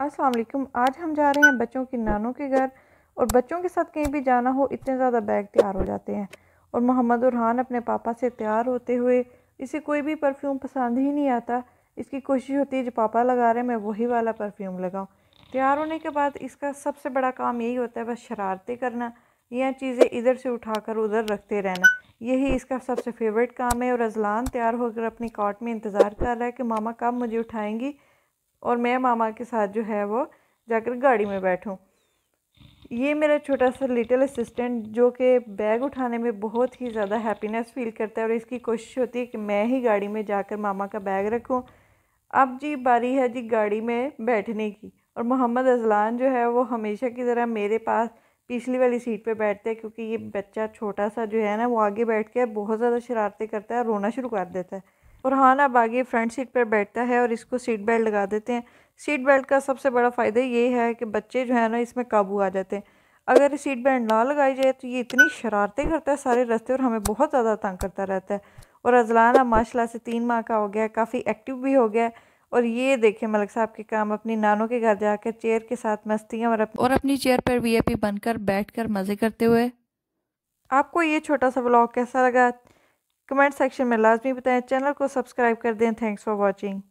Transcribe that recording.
अस्सलाम वालेकुम आज हम जा रहे हैं बच्चों की नानों के घर और बच्चों के साथ कहीं भी जाना हो इतने ज़्यादा बैग तैयार हो जाते हैं और मोहम्मद उरहान अपने पापा से तैयार होते हुए इसे कोई भी परफ्यूम पसंद ही नहीं आता इसकी कोशिश होती है जो पापा लगा रहे हैं मैं वही वाला परफ्यूम लगाऊँ तैयार होने के बाद इसका सबसे बड़ा काम यही होता है बस शरारतें करना या चीज़ें इधर से उठा कर उधर रखते रहना यही इसका सबसे फेवरेट काम है और अजलान तैयार होकर अपनी कॉट में इंतज़ार कर रहा है कि मामा कब मुझे उठाएंगी और मैं मामा के साथ जो है वो जाकर गाड़ी में बैठूँ ये मेरा छोटा सा लिटिल असिस्टेंट जो कि बैग उठाने में बहुत ही ज़्यादा हैप्पीनेस फील करता है और इसकी कोशिश होती है कि मैं ही गाड़ी में जाकर मामा का बैग रखूँ अब जी बारी है जी गाड़ी में बैठने की और मोहम्मद अजलान जो है वो हमेशा की तरह मेरे पास पिछली वाली सीट पे बैठते हैं क्योंकि ये बच्चा छोटा सा जो है ना वो आगे बैठ के बहुत ज़्यादा शरारतें करता है रोना शुरू कर देता है फुरहान अब आगे फ्रंट सीट पर बैठता है और इसको सीट बेल्ट लगा देते हैं सीट बेल्ट का सबसे बड़ा फ़ायदा ये है कि बच्चे जो है ना इसमें काबू आ जाते हैं अगर सीट बेल्ट ना लगाई जाए तो ये इतनी शरारतें करता है सारे रास्ते और हमें बहुत ज़्यादा तंग करता रहता है और अजलान अब माशाला से तीन माह का हो गया है काफ़ी एक्टिव भी हो गया है और ये देखें मलिक साहब के काम अपनी नानों के घर जाकर चेयर के साथ मस्तियाँ और, अप... और अपनी चेयर पर वी ए पी बनकर बैठ कर मज़े करते हुए आपको ये छोटा सा ब्लॉग कैसा लगा कमेंट सेक्शन में लाजमी बताएं चैनल को सब्सक्राइब कर दें थैंक्स फॉर वॉचिंग